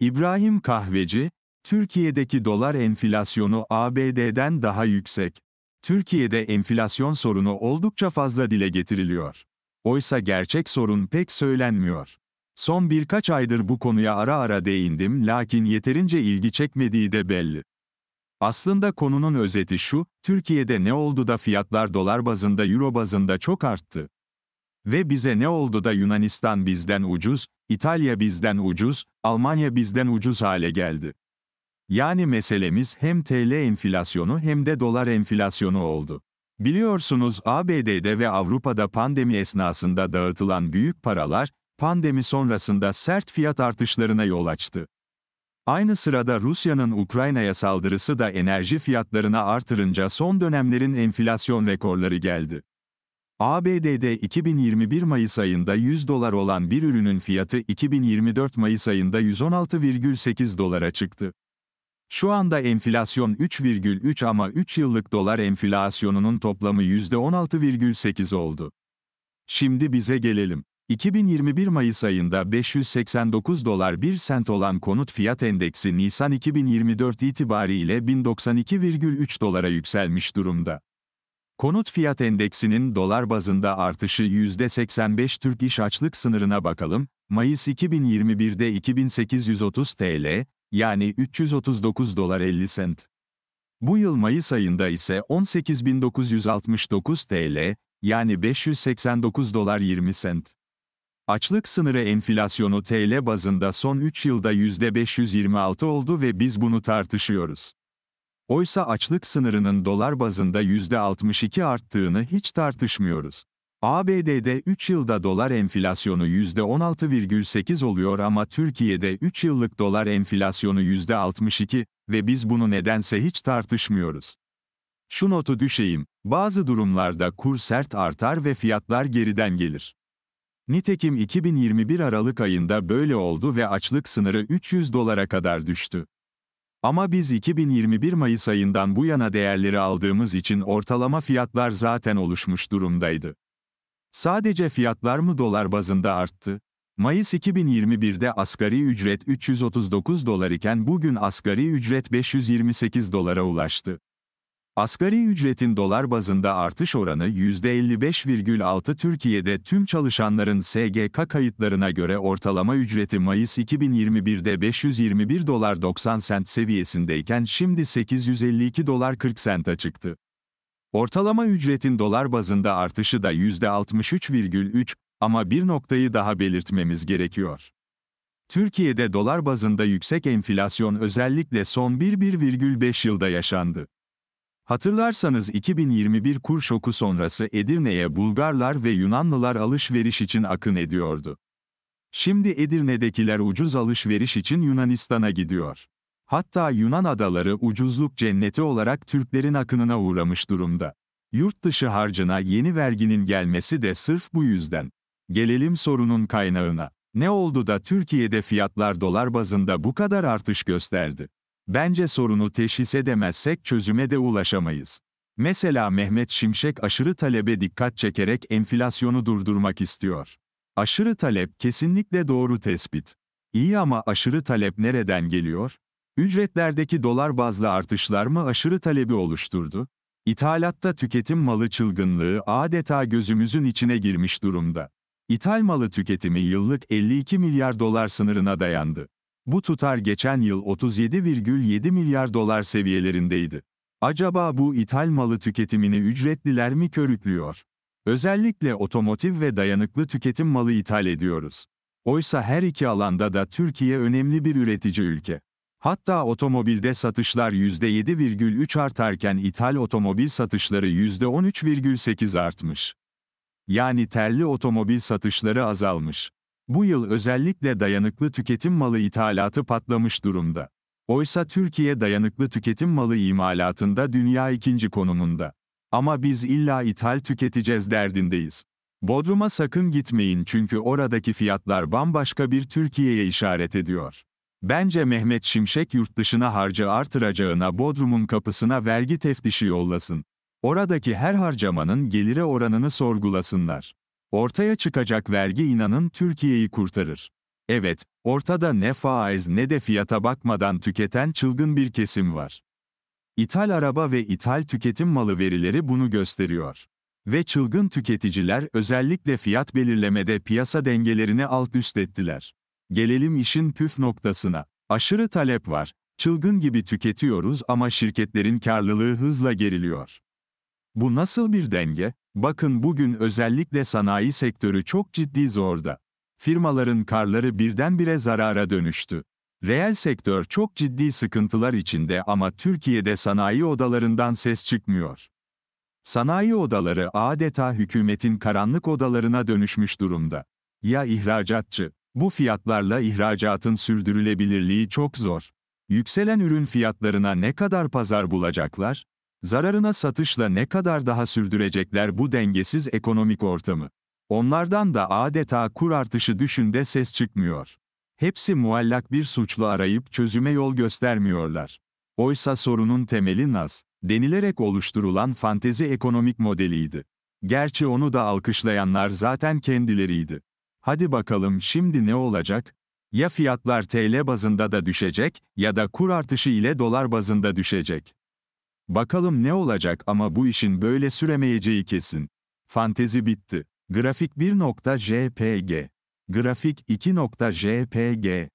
İbrahim Kahveci, Türkiye'deki dolar enflasyonu ABD'den daha yüksek. Türkiye'de enflasyon sorunu oldukça fazla dile getiriliyor. Oysa gerçek sorun pek söylenmiyor. Son birkaç aydır bu konuya ara ara değindim lakin yeterince ilgi çekmediği de belli. Aslında konunun özeti şu, Türkiye'de ne oldu da fiyatlar dolar bazında euro bazında çok arttı. Ve bize ne oldu da Yunanistan bizden ucuz, İtalya bizden ucuz, Almanya bizden ucuz hale geldi. Yani meselemiz hem TL enflasyonu hem de dolar enflasyonu oldu. Biliyorsunuz ABD'de ve Avrupa'da pandemi esnasında dağıtılan büyük paralar, pandemi sonrasında sert fiyat artışlarına yol açtı. Aynı sırada Rusya'nın Ukrayna'ya saldırısı da enerji fiyatlarına artırınca son dönemlerin enflasyon rekorları geldi. ABD'de 2021 Mayıs ayında 100 dolar olan bir ürünün fiyatı 2024 Mayıs ayında 116,8 dolara çıktı. Şu anda enflasyon 3,3 ama 3 yıllık dolar enflasyonunun toplamı %16,8 oldu. Şimdi bize gelelim. 2021 Mayıs ayında 589 dolar 1 sent olan konut fiyat endeksi Nisan 2024 itibariyle 1092,3 dolara yükselmiş durumda. Konut fiyat endeksinin dolar bazında artışı %85 Türk iş açlık sınırına bakalım. Mayıs 2021'de 2830 TL, yani 339 dolar 50 sent. Bu yıl Mayıs ayında ise 18969 TL, yani 589 dolar 20 sent. Açlık sınırı enflasyonu TL bazında son 3 yılda %526 oldu ve biz bunu tartışıyoruz. Oysa açlık sınırının dolar bazında %62 arttığını hiç tartışmıyoruz. ABD'de 3 yılda dolar enflasyonu %16,8 oluyor ama Türkiye'de 3 yıllık dolar enflasyonu %62 ve biz bunu nedense hiç tartışmıyoruz. Şu notu düşeyim, bazı durumlarda kur sert artar ve fiyatlar geriden gelir. Nitekim 2021 Aralık ayında böyle oldu ve açlık sınırı 300 dolara kadar düştü. Ama biz 2021 Mayıs ayından bu yana değerleri aldığımız için ortalama fiyatlar zaten oluşmuş durumdaydı. Sadece fiyatlar mı dolar bazında arttı? Mayıs 2021'de asgari ücret 339 dolar iken bugün asgari ücret 528 dolara ulaştı. Asgari ücretin dolar bazında artış oranı %55,6 Türkiye'de tüm çalışanların SGK kayıtlarına göre ortalama ücreti Mayıs 2021'de 521 dolar 90 sent seviyesindeyken şimdi 852 dolar 40 sente çıktı. Ortalama ücretin dolar bazında artışı da %63,3 ama bir noktayı daha belirtmemiz gerekiyor. Türkiye'de dolar bazında yüksek enflasyon özellikle son 1,5 yılda yaşandı. Hatırlarsanız 2021 kur şoku sonrası Edirne'ye Bulgarlar ve Yunanlılar alışveriş için akın ediyordu. Şimdi Edirne'dekiler ucuz alışveriş için Yunanistan'a gidiyor. Hatta Yunan adaları ucuzluk cenneti olarak Türklerin akınına uğramış durumda. Yurt dışı harcına yeni verginin gelmesi de sırf bu yüzden. Gelelim sorunun kaynağına. Ne oldu da Türkiye'de fiyatlar dolar bazında bu kadar artış gösterdi? Bence sorunu teşhis edemezsek çözüme de ulaşamayız. Mesela Mehmet Şimşek aşırı talebe dikkat çekerek enflasyonu durdurmak istiyor. Aşırı talep kesinlikle doğru tespit. İyi ama aşırı talep nereden geliyor? Ücretlerdeki dolar bazlı artışlar mı aşırı talebi oluşturdu? İthalatta tüketim malı çılgınlığı adeta gözümüzün içine girmiş durumda. İthal malı tüketimi yıllık 52 milyar dolar sınırına dayandı. Bu tutar geçen yıl 37,7 milyar dolar seviyelerindeydi. Acaba bu ithal malı tüketimini ücretliler mi körüklüyor? Özellikle otomotiv ve dayanıklı tüketim malı ithal ediyoruz. Oysa her iki alanda da Türkiye önemli bir üretici ülke. Hatta otomobilde satışlar %7,3 artarken ithal otomobil satışları %13,8 artmış. Yani terli otomobil satışları azalmış. Bu yıl özellikle dayanıklı tüketim malı ithalatı patlamış durumda. Oysa Türkiye dayanıklı tüketim malı imalatında dünya ikinci konumunda. Ama biz illa ithal tüketeceğiz derdindeyiz. Bodrum'a sakın gitmeyin çünkü oradaki fiyatlar bambaşka bir Türkiye'ye işaret ediyor. Bence Mehmet Şimşek yurt dışına harcı artıracağına Bodrum'un kapısına vergi teftişi yollasın. Oradaki her harcamanın gelire oranını sorgulasınlar. Ortaya çıkacak vergi inanın Türkiye'yi kurtarır. Evet, ortada ne faiz ne de fiyata bakmadan tüketen çılgın bir kesim var. İthal araba ve ithal tüketim malı verileri bunu gösteriyor. Ve çılgın tüketiciler özellikle fiyat belirlemede piyasa dengelerini alt üst ettiler. Gelelim işin püf noktasına. Aşırı talep var. Çılgın gibi tüketiyoruz ama şirketlerin karlılığı hızla geriliyor. Bu nasıl bir denge? Bakın bugün özellikle sanayi sektörü çok ciddi zorda. Firmaların karları birdenbire zarara dönüştü. Reel sektör çok ciddi sıkıntılar içinde ama Türkiye'de sanayi odalarından ses çıkmıyor. Sanayi odaları adeta hükümetin karanlık odalarına dönüşmüş durumda. Ya ihracatçı? Bu fiyatlarla ihracatın sürdürülebilirliği çok zor. Yükselen ürün fiyatlarına ne kadar pazar bulacaklar? Zararına satışla ne kadar daha sürdürecekler bu dengesiz ekonomik ortamı. Onlardan da adeta kur artışı düşünde ses çıkmıyor. Hepsi muallak bir suçlu arayıp çözüme yol göstermiyorlar. Oysa sorunun temeli naz, denilerek oluşturulan fantezi ekonomik modeliydi. Gerçi onu da alkışlayanlar zaten kendileriydi. Hadi bakalım şimdi ne olacak? Ya fiyatlar TL bazında da düşecek ya da kur artışı ile dolar bazında düşecek. Bakalım ne olacak ama bu işin böyle süremeyeceği kesin. Fantezi bitti. Grafik 1.jpg Grafik 2.jpg